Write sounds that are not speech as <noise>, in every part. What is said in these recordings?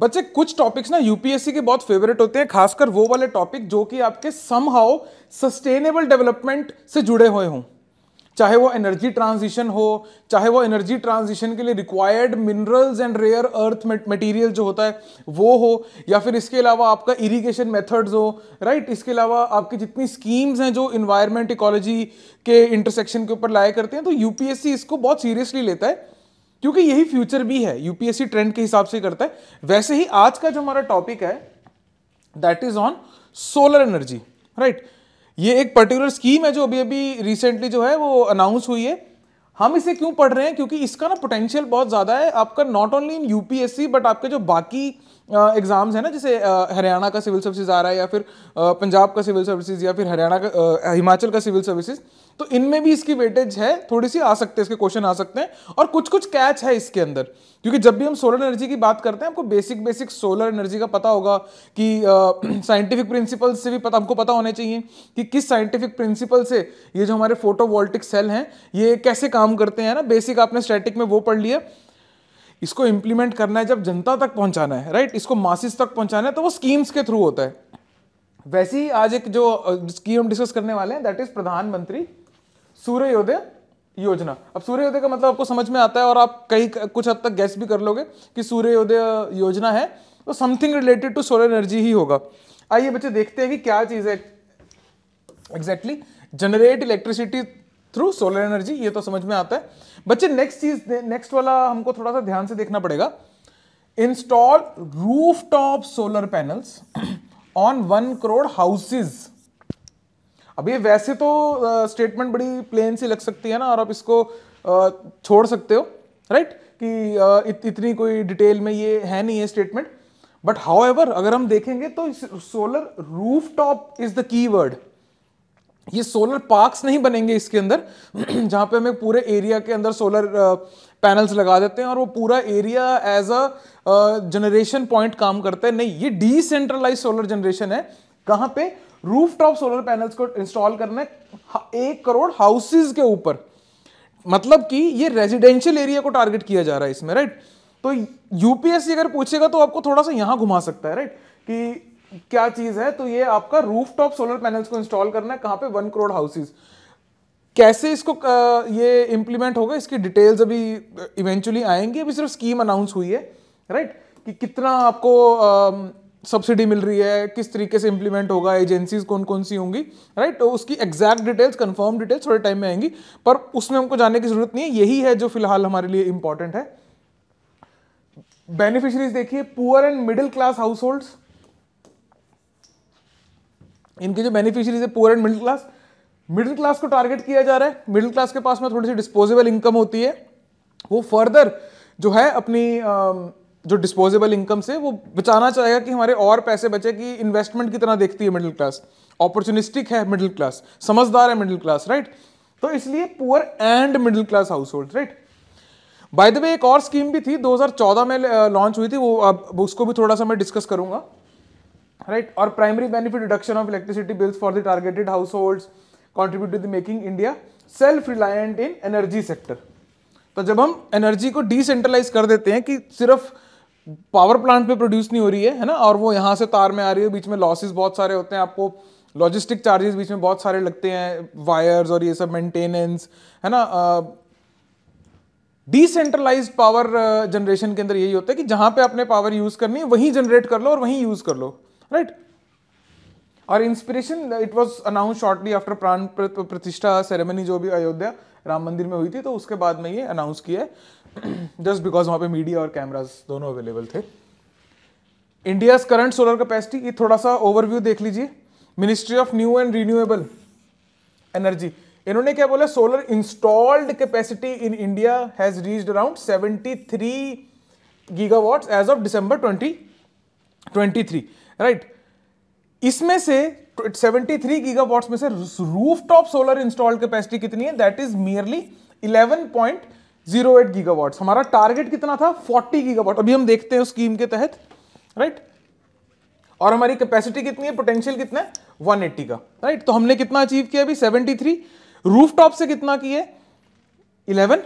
बच्चे कुछ टॉपिक्स ना यूपीएससी के बहुत फेवरेट होते हैं खासकर वो वाले टॉपिक जो कि आपके सम हाउ सस्टेनेबल डेवलपमेंट से जुड़े हुए हों चाहे वो एनर्जी ट्रांजिशन हो चाहे वो एनर्जी ट्रांजिशन के लिए required minerals and rare earth material जो होता है वो हो या फिर इसके अलावा आपका इरिगेशन मेथड्स हो राइट इसके अलावा आपकी जितनी स्कीम्स हैं जो इन्वायरमेंट इकोलॉजी के इंटरसेक्शन के ऊपर लाया करते हैं तो यूपीएससी इसको बहुत सीरियसली लेता है क्योंकि यही फ्यूचर भी है यूपीएससी ट्रेंड के हिसाब से करता है वैसे ही आज का जो हमारा टॉपिक है that is on solar energy right ये एक पर्टिकुलर स्कीम है जो अभी अभी रिसेंटली जो है वो अनाउंस हुई है हम इसे क्यों पढ़ रहे हैं क्योंकि इसका ना पोटेंशियल बहुत ज़्यादा है आपका not only in UPSC but आपके जो बाकी एग्जाम्स है ना जैसे हरियाणा का सिविल सर्विसेज आ रहा है या फिर पंजाब का सिविल सर्विसेज या फिर हरियाणा का हिमाचल का सिविल सर्विसेज तो इनमें भी इसकी वेटेज है थोड़ी सी आ सकते हैं इसके क्वेश्चन आ सकते हैं और कुछ कुछ कैच है इसके अंदर क्योंकि जब भी हम सोलर एनर्जी की बात करते हैं आपको बेसिक बेसिक सोलर एनर्जी का पता होगा कि साइंटिफिक प्रिंसिपल <clears throat> से भी पता हमको पता होने चाहिए कि किस साइंटिफिक प्रिंसिपल से ये जो हमारे फोटोवोल्टिक सेल हैं ये कैसे काम करते हैं ना बेसिक आपने स्टैटिक में वो पढ़ लिया इसको इंप्लीमेंट करना है जब जनता तक पहुंचाना है राइट इसको मासिस तक पहुंचाना है तो वो स्कीम्स के थ्रू होता है वैसे ही आज एक जो स्कीम हम डिस्कस करने वाले हैं दैट इज प्रधानमंत्री सूर्योदय योजना अब सूर्योदय का मतलब आपको समझ में आता है और आप कहीं कुछ हद तक गैस भी कर लोगे कि सूर्योदय योजना है तो something related to solar energy ही होगा आइए बच्चे देखते हैं कि क्या चीज़ है exactly generate electricity through solar energy ये तो समझ में आता है बच्चे नेक्स्ट चीज नेक्स्ट वाला हमको थोड़ा सा ध्यान से देखना पड़ेगा install rooftop solar panels on one crore houses अब ये वैसे तो स्टेटमेंट बड़ी प्लेन सी लग सकती है ना और आप इसको आ, छोड़ सकते हो राइट कि आ, इत, इतनी कोई डिटेल में ये है नहीं है स्टेटमेंट बट हाउ अगर हम देखेंगे तो solar rooftop is the key word ये सोलर पार्क्स नहीं बनेंगे इसके अंदर <clears throat> जहां पे हमें पूरे एरिया के अंदर सोलर पैनल्स लगा देते हैं और वो पूरा area as a generation point काम करता है नहीं ये डिसेंट्रलाइज सोलर जनरेशन है कहाँ पे रूफटॉप सोलर पैनल्स को इंस्टॉल करना है एक करोड़ हाउसेज के ऊपर मतलब कि ये रेजिडेंशियल एरिया को टारगेट किया जा रहा है इसमें राइट तो यूपीएससी अगर पूछेगा तो आपको थोड़ा सा यहां घुमा सकता है राइट कि क्या चीज़ है तो ये आपका रूफटॉप सोलर पैनल्स को इंस्टॉल करना है कहां पे वन करोड़ हाउसेज कैसे इसको ये इंप्लीमेंट होगा इसकी डिटेल्स अभी इवेंचुअली आएंगी अभी सिर्फ स्कीम अनाउंस हुई है राइट कि कितना आपको सब्सिडी मिल रही है किस तरीके से इंप्लीमेंट होगा एजेंसीज कौन कौन सी होंगी राइट तो उसकी एग्जैक्ट डिटेल्स कंफर्म डिटेल्स थोड़े टाइम में आएंगी पर उसमें हमको जानने की जरूरत नहीं है यही है जो फिलहाल हमारे लिए इंपॉर्टेंट है बेनिफिशरीज देखिए poor and middle class household इनके जो बेनिफिशरीज है poor and middle class middle class को टारगेट किया जा रहा है मिडिल क्लास के पास में थोड़ी सी डिस्पोजेबल इनकम होती है वो फर्दर जो है अपनी जो डिस्पोजेबल इनकम से वो बचाना चाहेगा कि हमारे और पैसे बचे कि इन्वेस्टमेंट कितना देखती है मिडिल क्लास अपॉर्चुनिस्टिक है मिडिल क्लास समझदार है मिडिल क्लास राइट तो इसलिए poor and middle class household right by the way एक और स्कीम भी थी 2014 में लॉन्च हुई थी वो अब उसको भी थोड़ा सा मैं डिस्कस करूंगा राइट और primary benefit reduction of electricity bills for the targeted household contribute to the making India self reliant in energy sector तो जब हम एनर्जी को डिसेंट्रलाइज कर देते हैं कि सिर्फ पावर प्लांट पे प्रोड्यूस नहीं हो रही है है ना और वो यहाँ से तार में आ रही है बीच में लॉसेस बहुत सारे होते हैं आपको लॉजिस्टिक चार्जेस बीच में बहुत सारे लगते हैं वायर्स और ये सब मेंटेनेंस है ना डिसेंट्रलाइज पावर जनरेशन के अंदर यही होता है कि जहां पे आपने पावर यूज करनी है वहीं जनरेट कर लो और वहीं यूज कर लो राइट और inspiration it was announce shortly after Pran Pratishtha ceremony जो भी अयोध्या राम मंदिर में हुई थी तो उसके बाद में ये अनाउंस किया जस्ट बिकॉज वहां पे मीडिया और कैमराज दोनों अवेलेबल थे इंडियाज करंट सोलर कैपेसिटी ये थोड़ा सा ओवरव्यू देख लीजिए ministry of new and renewable energy इन्होंने क्या बोला solar installed capacity in India has reach around 73 gigawatts as of December 2023 right right? इसमें से 73 गीगावाट्स में से रूफटॉप सोलर इंस्टॉल कैपेसिटी कितनी है दैट इज मियरली 11.08 गीगावाट हमारा टारगेट कितना था 40 गीगावाट अभी हम देखते हैं स्कीम के तहत राइट और हमारी कैपेसिटी कितनी है पोटेंशियल कितना है 180 का राइट तो हमने कितना अचीव किया अभी 73 रूफटॉप से कितना की है 11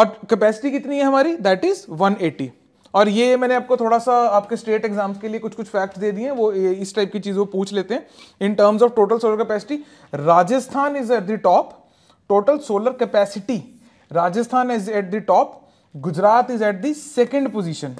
और कैपेसिटी कितनी है हमारी दैट इज 180 और ये मैंने आपको थोड़ा सा आपके स्टेट एग्जाम्स के लिए कुछ कुछ फैक्ट्स दे दिए वो इस टाइप की वो पूछ लेते हैं in terms of total solar capacity Rajasthan is at the top total solar capacity Rajasthan is at the top Gujarat is at the second position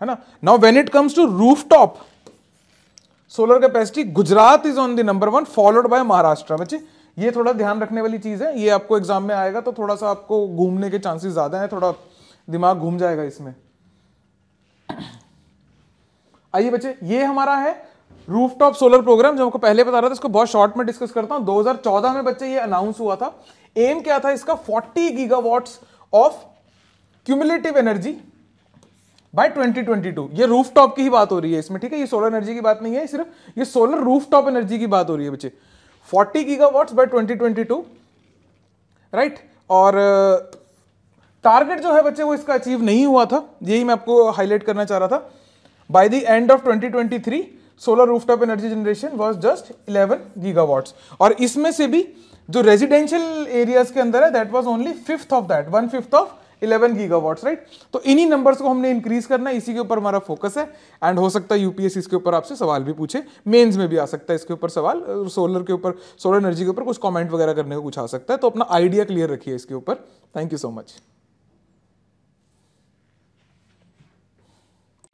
है ना now when it comes to rooftop solar capacity Gujarat is on the number one followed by Maharashtra बच्चे ये थोड़ा ध्यान रखने वाली चीज़ है ये आपको एग्जाम में आएगा तो थोड़ा सा आपको घूमने के चांसेस ज़्यादा हैं थोड़ा दिमाग घूम जाएगा इसमें आइए बच्चे ये हमारा है रूफटॉप सोलर प्रोग्राम जो हमको पहले बता रहा था इसको बहुत शॉर्ट में डिस्कस करता हूं 2014 में बच्चे ये अनाउंस हुआ था एम क्या था इसका 40 gigawatts of cumulative energy by 2022 ये रूफटॉप की ही बात हो रही है इसमें ठीक है ये सोलर एनर्जी की बात नहीं है सिर्फ ये सोलर रूफटॉप एनर्जी की बात हो रही है बच्चे गीगा वॉट्स बाय 2022 राइट और टारगेट uh, जो है बच्चे वो इसका अचीव नहीं हुआ था यही मैं आपको हाईलाइट करना चाह रहा था By the end of 2023, solar rooftop energy generation was just 11 gigawatts और इसमें से भी जो रेजिडेंशियल एरियाज के अंदर है that was only fifth of that one fifth of 11 gigawatts right तो इन्हीं नंबर्स को हमने इंक्रीज करना इसी के ऊपर हमारा फोकस है एंड हो सकता है यूपीएस इसके ऊपर आपसे सवाल भी पूछे मेंस में भी आ सकता है इसके ऊपर सवाल सोलर के ऊपर सोलर एनर्जी के ऊपर कुछ कमेंट वगैरह करने को कुछ आ सकता है तो अपना आइडिया क्लियर रखिए इसके ऊपर थैंक यू सो मच